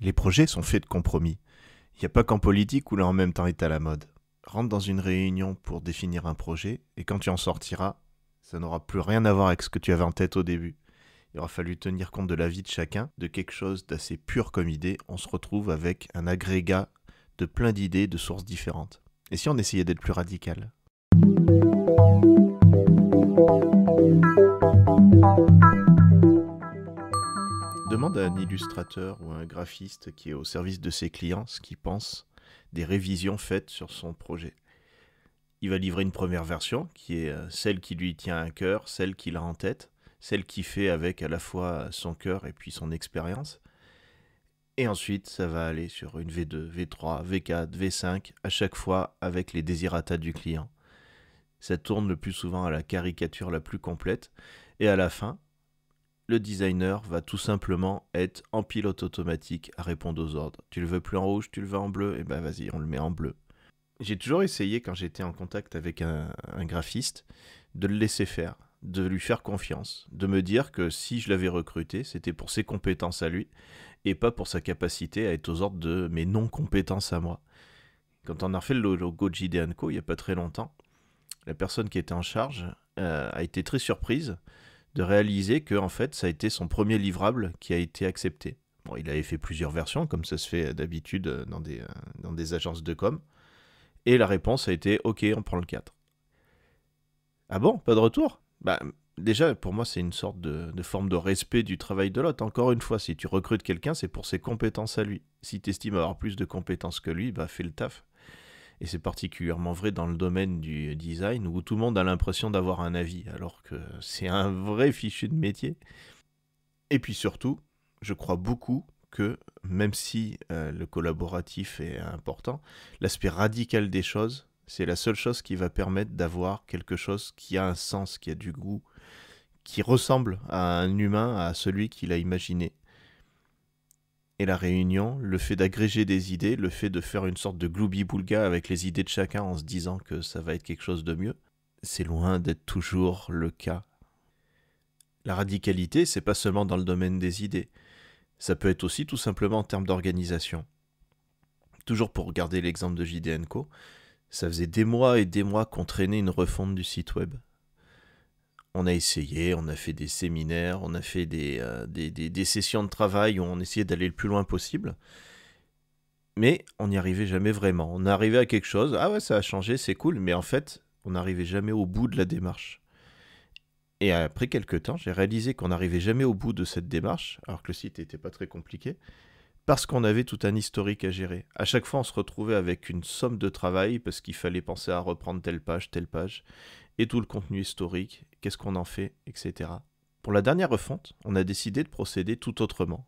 Les projets sont faits de compromis. Il n'y a pas qu'en politique où là en même temps est à la mode. Rentre dans une réunion pour définir un projet, et quand tu en sortiras, ça n'aura plus rien à voir avec ce que tu avais en tête au début. Il aura fallu tenir compte de l'avis de chacun, de quelque chose d'assez pur comme idée, on se retrouve avec un agrégat de plein d'idées de sources différentes. Et si on essayait d'être plus radical Demande à un illustrateur ou à un graphiste qui est au service de ses clients ce qu'il pense des révisions faites sur son projet. Il va livrer une première version qui est euh, celle qui lui tient à cœur, celle qu'il a en tête, celle qui fait avec à la fois son cœur et puis son expérience. Et ensuite, ça va aller sur une V2, V3, V4, V5, à chaque fois avec les désirata du client. Ça tourne le plus souvent à la caricature la plus complète. Et à la fin, le designer va tout simplement être en pilote automatique à répondre aux ordres. Tu le veux plus en rouge, tu le veux en bleu, et eh ben vas-y, on le met en bleu. J'ai toujours essayé, quand j'étais en contact avec un, graphiste, de le laisser faire, de lui faire confiance, de me dire que si je l'avais recruté, c'était pour ses compétences à lui, et pas pour sa capacité à être aux ordres de mes non-compétences à moi. Quand on a refait le logo de JD il n'y a pas très longtemps, la personne qui était en charge euh, a été très surprise de réaliser que en fait ça a été son premier livrable qui a été accepté. Bon, il avait fait plusieurs versions comme ça se fait euh, d'habitude euh, dans des, euh, des agences de com. Et la réponse a été OK, on prend le 4. Ah bon, pas de retour Bah déjà pour moi c'est une sorte de, de, forme de respect du travail de l'autre. Encore une fois, si tu recrutes quelqu'un, c'est pour ses compétences à lui. Si tu estimes avoir plus de compétences que lui, bah fais le taf. Et c'est particulièrement vrai dans le domaine du design où tout le monde a l'impression d'avoir un avis, alors que c'est un vrai fichu de métier. Et puis surtout, je crois beaucoup que même si euh, le collaboratif est important, l'aspect radical des choses, c'est la seule chose qui va permettre d'avoir quelque chose qui a un sens, qui a du goût, qui ressemble à un humain, à celui qu'il a imaginé et la réunion, le fait d'agréger des idées, le fait de faire une sorte de gloubi-boulga avec les idées de chacun en se disant que ça va être quelque chose de mieux, c'est loin d'être toujours le cas. La radicalité, c'est pas seulement dans le domaine des idées, ça peut être aussi tout simplement en termes d'organisation. Toujours pour regarder l'exemple de JDNCO, ça faisait des mois et des mois qu'on traînait une refonte du site web on a essayé, on a fait des séminaires, on a fait euh, des, des, sessions de travail où on essayait d'aller le plus loin possible. Mais on n'y arrivait jamais vraiment. On arrivait à quelque chose, ah ouais, ça a changé, c'est cool, mais en fait, on n'arrivait jamais au bout de la démarche. Et après quelques temps, j'ai réalisé qu'on n'arrivait jamais au bout de cette démarche, alors que le site n'était pas très compliqué parce qu'on avait tout un historique à gérer. À chaque fois, on se retrouvait avec une somme de travail parce qu'il fallait penser à reprendre telle page, telle page, et tout le contenu historique, qu'est-ce qu'on en fait, etc. Pour la dernière refonte, on a décidé de procéder tout autrement.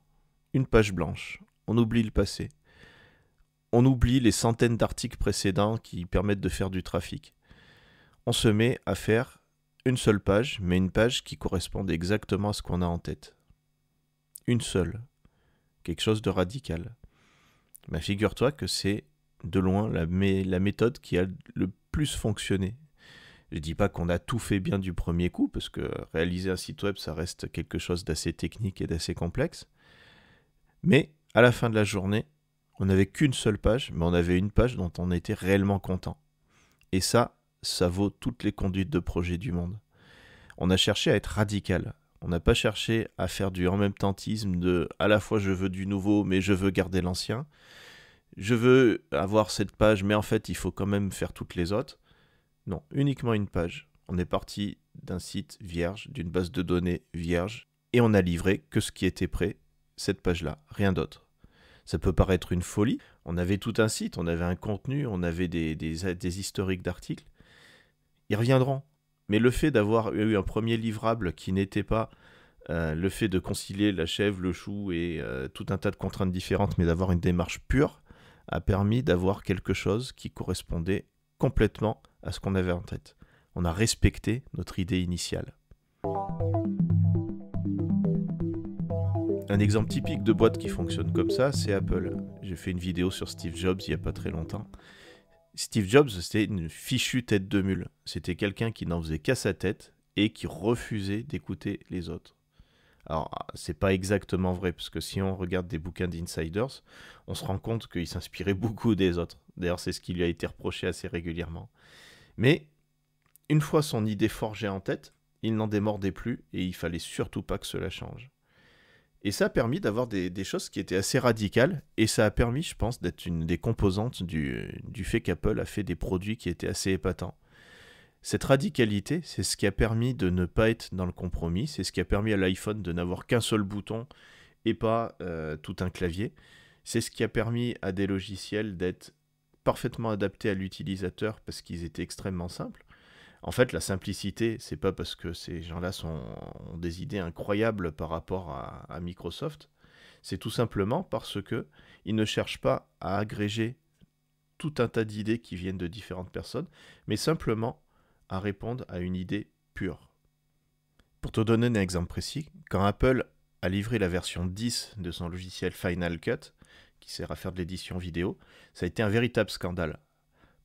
Une page blanche. On oublie le passé. On oublie les centaines d'articles précédents qui permettent de faire du trafic. On se met à faire une seule page, mais une page qui corresponde exactement à ce qu'on a en tête. Une seule, quelque chose de radical. Mais Figure-toi que c'est de loin la, la méthode qui a le plus fonctionné. Je ne dis pas qu'on a tout fait bien du premier coup, parce que réaliser un site web, ça reste quelque chose d'assez technique et d'assez complexe. Mais à la fin de la journée, on n'avait qu'une seule page, mais on avait une page dont on était réellement content. Et ça, ça vaut toutes les conduites de projet du monde. On a cherché à être radical, on n'a pas cherché à faire du en même tentisme de à la fois je veux du nouveau mais je veux garder l'ancien. Je veux avoir cette page mais en fait il faut quand même faire toutes les autres. Non, uniquement une page. On est parti d'un site vierge, d'une base de données vierge et on a livré que ce qui était prêt, cette page-là, rien d'autre. Ça peut paraître une folie. On avait tout un site, on avait un contenu, on avait des historiques d'articles. Ils reviendront. Mais le fait d'avoir eu un premier livrable qui n'était pas euh, le fait de concilier la chèvre, le chou et euh, tout un tas de contraintes différentes, mais d'avoir une démarche pure, a permis d'avoir quelque chose qui correspondait complètement à ce qu'on avait en tête. On a respecté notre idée initiale. Un exemple typique de boîte qui fonctionne comme ça, c'est Apple. J'ai fait une vidéo sur Steve Jobs il n'y a pas très longtemps. Steve Jobs, c'était une fichue tête de mule. C'était quelqu'un qui n'en faisait qu'à sa tête et qui refusait d'écouter les autres. Alors, c'est pas exactement vrai, parce que si on regarde des bouquins d'insiders, on se rend compte qu'il s'inspirait beaucoup des autres. D'ailleurs, c'est ce qui lui a été reproché assez régulièrement. Mais, une fois son idée forgée en tête, il n'en démordait plus et il fallait surtout pas que cela change. Et ça a permis d'avoir des, choses qui étaient assez radicales. Et ça a permis, je pense, d'être une des composantes du, fait qu'Apple a fait des produits qui étaient assez épatants. Cette radicalité, c'est ce qui a permis de ne pas être dans le compromis. C'est ce qui a permis à l'iPhone de n'avoir qu'un seul bouton et pas euh, tout un clavier. C'est ce qui a permis à des logiciels d'être parfaitement adaptés à l'utilisateur parce qu'ils étaient extrêmement simples. En fait, la simplicité, c'est pas parce que ces gens-là ont des idées incroyables par rapport à, Microsoft, c'est tout simplement parce que ils ne cherchent pas à agréger tout un tas d'idées qui viennent de différentes personnes, mais simplement à répondre à une idée pure. Pour te donner un exemple précis, quand Apple a livré la version 10 de son logiciel Final Cut, qui sert à faire de l'édition vidéo, ça a été un véritable scandale.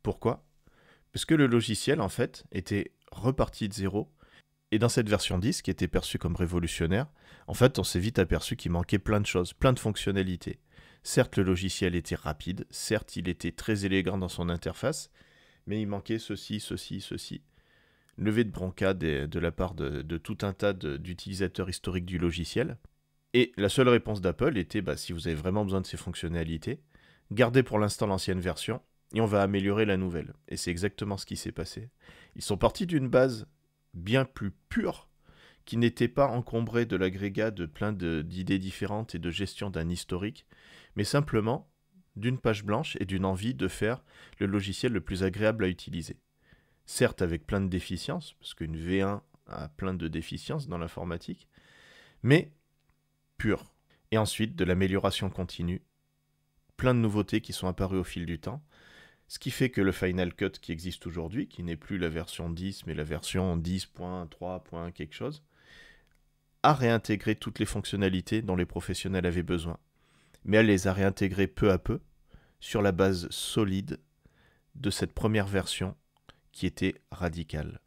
Pourquoi parce que le logiciel, en fait, était reparti de zéro. Et dans cette version 10, qui était perçue comme révolutionnaire, en fait, on s'est vite aperçu qu'il manquait plein de choses, plein de fonctionnalités. Certes, le logiciel était rapide, certes, il était très élégant dans son interface, mais il manquait ceci, ceci, ceci. Levé de bronca de la part de, tout un tas d'utilisateurs historiques du logiciel. Et la seule réponse d'Apple était bah, si vous avez vraiment besoin de ces fonctionnalités, gardez pour l'instant l'ancienne version et on va améliorer la nouvelle. Et c'est exactement ce qui s'est passé. Ils sont partis d'une base bien plus pure qui n'était pas encombrée de l'agrégat de plein d'idées différentes et de gestion d'un historique, mais simplement d'une page blanche et d'une envie de faire le logiciel le plus agréable à utiliser. Certes avec plein de déficiences, parce qu'une V1 a plein de déficiences dans l'informatique, mais pure. Et ensuite de l'amélioration continue, plein de nouveautés qui sont apparues au fil du temps, ce qui fait que le Final Cut qui existe aujourd'hui, qui n'est plus la version 10, mais la version 10.3. quelque chose, a réintégré toutes les fonctionnalités dont les professionnels avaient besoin. Mais elle les a réintégrées peu à peu, sur la base solide de cette première version qui était radicale.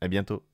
À bientôt!